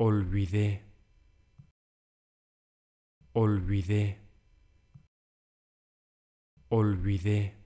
olvidé, olvidé, olvidé.